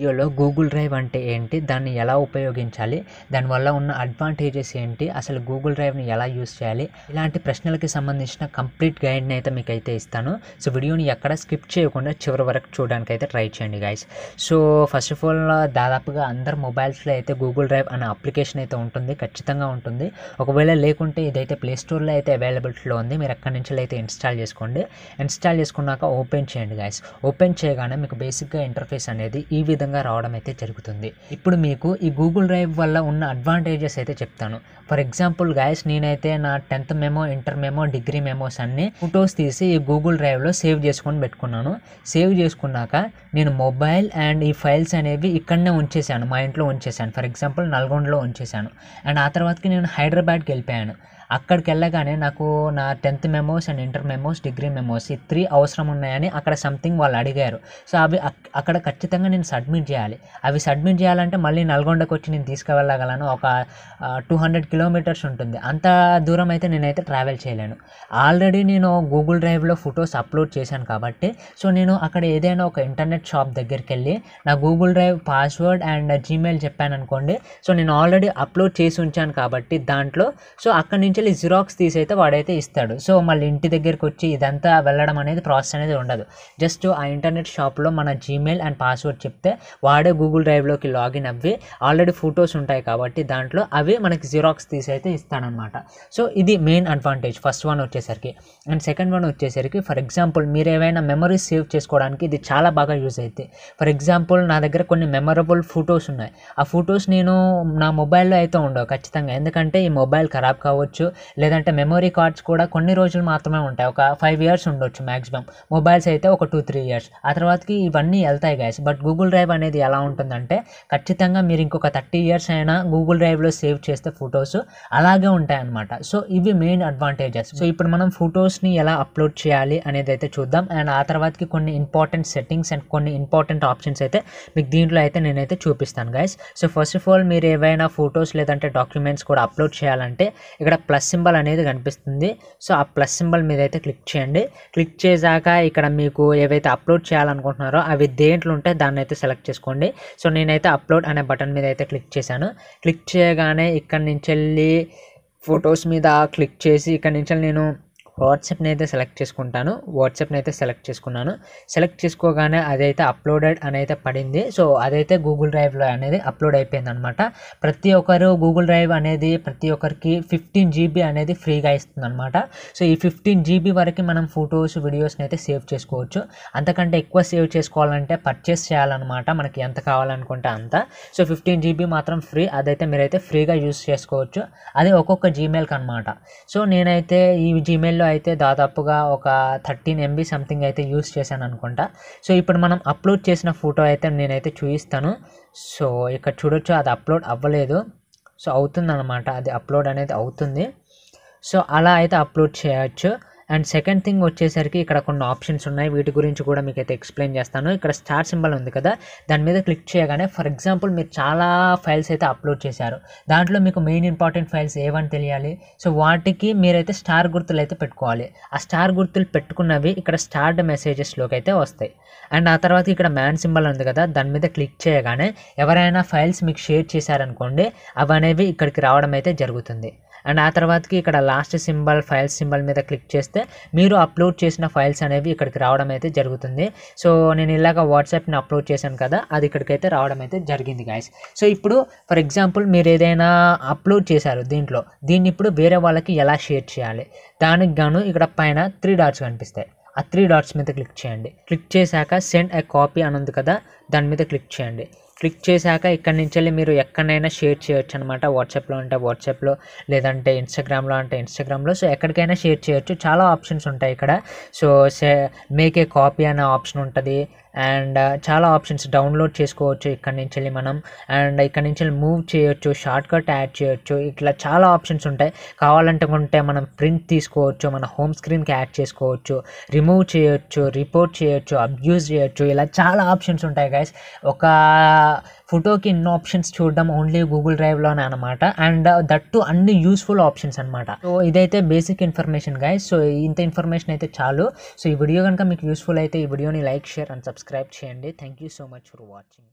వీడియోలో Google drive అంటే ఏంటి దాన్ని ఎలా ఉపయోగించాలి దానివల్ల ఉన్న అడ్వాంటేజెస్ ఏంటి అసలు గూగుల్ డ్రైవ్ని ఎలా యూస్ చేయాలి ఇలాంటి ప్రశ్నలకి సంబంధించిన కంప్లీట్ గైడ్ని అయితే మీకు అయితే ఇస్తాను సో వీడియోని ఎక్కడ స్కిప్ చేయకుండా చివరి వరకు చూడడానికి అయితే ట్రై చేయండి guys so first of all దాదాపుగా అందరు మొబైల్స్లో అయితే గూగుల్ డ్రైవ్ అనే అప్లికేషన్ అయితే ఉంటుంది ఖచ్చితంగా ఉంటుంది ఒకవేళ లేకుంటే ఇదైతే ప్లే స్టోర్లో అయితే అవైలబిలిటీలో ఉంది మీరు ఎక్కడి నుంచి అయితే ఇన్స్టాల్ చేసుకోండి ఇన్స్టాల్ చేసుకున్నాక ఓపెన్ చేయండి గాయస్ ఓపెన్ చేయగానే మీకు బేసిక్గా ఇంటర్ఫేస్ అనేది ఈ విధంగా విధంగా రావడం అయితే జరుగుతుంది ఇప్పుడు మీకు ఈ గూగుల్ డ్రైవ్ వల్ల ఉన్న అడ్వాంటేజెస్ అయితే చెప్తాను ఫర్ ఎగ్జాంపుల్ గాయస్ నేనైతే నా tenth memo inter memo degree memos అన్ని ఫొటోస్ తీసి ఈ గూగుల్ డ్రైవ్లో సేవ్ చేసుకొని పెట్టుకున్నాను సేవ్ చేసుకున్నాక నేను మొబైల్ అండ్ ఈ ఫైల్స్ అనేవి ఇక్కడనే ఉంచేశాను మా ఇంట్లో ఉంచేశాను ఫర్ ఎగ్జాంపుల్ నల్గొండలో ఉంచేశాను అండ్ ఆ తర్వాతకి నేను హైదరాబాద్కి వెళ్ళిపోయాను అక్కడికి వెళ్ళగానే నాకు నా tenth memos and inter memos degree memos ఈ త్రీ అవసరం ఉన్నాయని అక్కడ సంథింగ్ వాళ్ళు అడిగారు సో అవి అక్కడ ఖచ్చితంగా నేను సబ్మిట్ చేయాలి అవి సబ్మిట్ చేయాలంటే మళ్ళీ నల్గొండకు వచ్చి నేను తీసుకువెళ్ళగలను ఒక టూ హండ్రెడ్ కిలోమీటర్స్ ఉంటుంది అంత దూరం అయితే నేనైతే ట్రావెల్ చేయలేను ఆల్రెడీ నేను గూగుల్ డ్రైవ్లో ఫొటోస్ అప్లోడ్ చేశాను కాబట్టి సో నేను అక్కడ ఏదైనా ఒక ఇంటర్నెట్ షాప్ దగ్గరికి వెళ్ళి నా Google drive password and Gmail చెప్పాను అనుకోండి సో నేను ఆల్రెడీ అప్లోడ్ చేసి ఉంచాను కాబట్టి దాంట్లో సో అక్కడి నుంచి వెళ్ళి జిరాక్స్ తీసి అయితే వాడైతే ఇస్తాడు సో మళ్ళీ ఇంటి దగ్గరికి వచ్చి ఇదంతా వెళ్ళడం అనేది ప్రాసెస్ అనేది ఉండదు జస్ట్ ఆ ఇంటర్నెట్ షాప్లో మన జీమెయిల్ అండ్ పాస్వర్డ్ చెప్తే వాడే గూగుల్ డ్రైవ్లోకి లాగిన్ అవ్వి ఆల్రెడీ ఫొటోస్ ఉంటాయి కాబట్టి దాంట్లో అవి మనకి జిరాక్స్ తీసి అయితే ఇస్తాడనమాట సో ఇది మెయిన్ అడ్వాంటేజ్ ఫస్ట్ వన్ వచ్చేసరికి అండ్ సెకండ్ వన్ వచ్చేసరికి ఫర్ ఎగ్జాంపుల్ మీరు ఏవైనా మెమరీస్ సేవ్ చేసుకోవడానికి ఇది చాలా బాగా యూజ్ అయితే ఫర్ ఎగ్జాంపుల్ నా దగ్గర కొన్ని మెమరబుల్ ఫొటోస్ ఉన్నాయి ఆ ఫొటోస్ నేను నా మొబైల్లో అయితే ఉండవు ఖచ్చితంగా ఎందుకంటే ఈ మొబైల్ ఖరాబ్ కావచ్చు లేదంటే మెమొరీ కార్డ్స్ కూడా కొన్ని రోజులు మాత్రమే ఉంటాయి ఒక ఫైవ్ ఇయర్స్ ఉండొచ్చు మ్యాక్సిమం మొబైల్స్ అయితే ఒక టూ త్రీ ఇయర్స్ ఆ తర్వాతకి ఇవన్నీ వెళ్తాయి గాయస్ బట్ గూగుల్ డ్రైవ్ అనేది ఎలా ఉంటుందంటే ఖచ్చితంగా మీరు ఇంకొక థర్టీ ఇయర్స్ అయినా గూగుల్ డ్రైవ్లో సేవ్ చేస్తే ఫొటోస్ అలాగే ఉంటాయి అనమాట సో ఇవి మెయిన్ అడ్వాంటేజెస్ సో ఇప్పుడు మనం ఫొటోస్ని ఎలా అప్లోడ్ చేయాలి అనేది అయితే చూద్దాం అండ్ ఆ తర్వాతకి కొన్ని ఇంపార్టెంట్ సెట్టింగ్స్ అండ్ కొన్ని ఇంపార్టెంట్ ఆప్షన్స్ అయితే మీకు దీంట్లో అయితే నేనైతే చూపిస్తాను guys so first of all మీరు ఏవైనా ఫొటోస్ లేదంటే డాక్యుమెంట్స్ కూడా అప్లోడ్ చేయాలంటే ఇక్కడ ప్లస్ ప్లస్ సింబల్ అనేది కనిపిస్తుంది సో ఆ ప్లస్ సింబల్ మీద అయితే క్లిక్ చేయండి క్లిక్ చేశాక ఇక్కడ మీకు ఏవైతే అప్లోడ్ చేయాలనుకుంటున్నారో అవి దేంట్లో ఉంటే దాన్ని అయితే సెలెక్ట్ చేసుకోండి సో నేనైతే అప్లోడ్ అనే బటన్ మీద అయితే క్లిక్ చేశాను క్లిక్ చేయగానే ఇక్కడ నుంచి వెళ్ళి ఫొటోస్ మీద క్లిక్ చేసి ఇక్కడ నుంచి నేను వాట్సాప్ని అయితే సెలెక్ట్ చేసుకుంటాను వాట్సాప్ని అయితే సెలెక్ట్ చేసుకున్నాను సెలెక్ట్ చేసుకోగానే అదైతే అప్లోడెడ్ అనేది పడింది సో అదైతే గూగుల్ డ్రైవ్లో అనేది అప్లోడ్ అయిపోయింది అనమాట ప్రతి ఒక్కరు గూగుల్ డ్రైవ్ అనేది ప్రతి ఒక్కరికి ఫిఫ్టీన్ జీబీ అనేది ఫ్రీగా ఇస్తుంది అనమాట సో ఈ ఫిఫ్టీన్ జీబీ వరకు మనం ఫొటోస్ వీడియోస్ని అయితే సేవ్ చేసుకోవచ్చు అంతకంటే ఎక్కువ సేవ్ చేసుకోవాలంటే పర్చేస్ చేయాలన్నమాట మనకి ఎంత కావాలనుకుంటే అంత సో ఫిఫ్టీన్ జీబీ మాత్రం ఫ్రీ అదైతే మీరైతే ఫ్రీగా యూస్ చేసుకోవచ్చు అది ఒక్కొక్క జీమెయిల్కి అనమాట సో నేనైతే ఈ జీమెయిల్లో అయితే దాదాపుగా ఒక థర్టీన్ ఎంబీ సంథింగ్ అయితే యూస్ చేశాను అనుకుంటా సో ఇప్పుడు మనం అప్లోడ్ చేసిన ఫోటో అయితే నేనైతే చూపిస్తాను సో ఇక్కడ చూడొచ్చు అది అప్లోడ్ అవ్వలేదు సో అవుతుంది అనమాట అది అప్లోడ్ అనేది అవుతుంది సో అలా అయితే అప్లోడ్ చేయొచ్చు అండ్ సెకండ్ థింగ్ వచ్చేసరికి ఇక్కడ కొన్ని ఆప్షన్స్ ఉన్నాయి వీటి గురించి కూడా మీకు అయితే ఎక్స్ప్లెయిన్ చేస్తాను ఇక్కడ స్టార్ సింబల్ ఉంది కదా దాని మీద క్లిక్ చేయగానే ఫర్ ఎగ్జాంపుల్ మీరు చాలా ఫైల్స్ అయితే అప్లోడ్ చేశారు దాంట్లో మీకు మెయిన్ ఇంపార్టెంట్ ఫైల్స్ ఏవని తెలియాలి సో వాటికి మీరైతే స్టార్ గుర్తులు అయితే పెట్టుకోవాలి ఆ స్టార్ గుర్తులు పెట్టుకున్నవి ఇక్కడ స్టార్డ్ మెసేజెస్లోకి అయితే వస్తాయి అండ్ ఆ తర్వాత ఇక్కడ మ్యాన్ సింబల్ ఉంది కదా దాని మీద క్లిక్ చేయగానే ఎవరైనా ఫైల్స్ మీకు షేర్ చేశారనుకోండి అవి అనేవి ఇక్కడికి రావడం అయితే జరుగుతుంది అండ్ ఆ తర్వాతకి ఇక్కడ లాస్ట్ సింబల్ ఫైల్స్ సింబల్ మీద క్లిక్ చేస్తే మీరు అప్లోడ్ చేసిన ఫైల్స్ అనేవి ఇక్కడికి రావడం అయితే జరుగుతుంది సో నేను ఇలాగ వాట్సాప్ని అప్లోడ్ చేశాను కదా అది ఇక్కడికైతే రావడం అయితే జరిగింది గాయస్ సో ఇప్పుడు ఫర్ ఎగ్జాంపుల్ మీరు ఏదైనా అప్లోడ్ చేశారు దీంట్లో దీన్ని ఇప్పుడు వేరే వాళ్ళకి ఎలా షేర్ చేయాలి దానికి గాను ఇక్కడ పైన త్రీ డాట్స్ కనిపిస్తాయి ఆ త్రీ డాట్స్ మీద క్లిక్ చేయండి క్లిక్ చేశాక సెండ్ ఎ కాపీ అని ఉంది కదా దాని మీద క్లిక్ చేయండి క్లిక్ చేశాక ఇక్కడ నుంచి వెళ్ళి మీరు ఎక్కడైనా షేర్ చేయొచ్చు అనమాట వాట్సాప్లో అంటే వాట్సాప్లో లేదంటే ఇన్స్టాగ్రామ్లో అంటే ఇన్స్టాగ్రామ్లో సో ఎక్కడికైనా షేర్ చేయొచ్చు చాలా ఆప్షన్స్ ఉంటాయి ఇక్కడ so say make a copy అనే ఆప్షన్ ఉంటుంది అండ్ చాలా ఆప్షన్స్ డౌన్లోడ్ చేసుకోవచ్చు ఇక్కడ నుంచి వెళ్ళి మనం అండ్ ఇక్కడ నుంచి మూవ్ చేయొచ్చు షార్ట్కట్ యాడ్ చేయొచ్చు ఇట్లా చాలా ఆప్షన్స్ ఉంటాయి కావాలంటే ఉంటే మనం ప్రింట్ తీసుకోవచ్చు మన హోమ్ స్క్రీన్కి యాడ్ చేసుకోవచ్చు రిమూవ్ చేయొచ్చు రిపోర్ట్ చేయొచ్చు అబ్యూజ్ చేయొచ్చు ఇలా చాలా ఆప్షన్స్ ఉంటాయి గైస్ ఒక ఫోటోకి ఎన్నో ఆప్షన్స్ చూడడం ఓన్లీ గూగుల్ డ్రైవ్లోనే అనమాట అండ్ దట్టు అన్ని యూస్ఫుల్ ఆప్షన్స్ అనమాట సో ఇదైతే బేసిక్ ఇన్ఫర్మేషన్ గైస్ సో ఇంత ఇన్ఫర్మేషన్ అయితే చాలు సో ఈ వీడియో కనుక మీకు యూస్ఫుల్ అయితే ఈ వీడియోని like share and subscribe subscribe చేయండి thank you so much for watching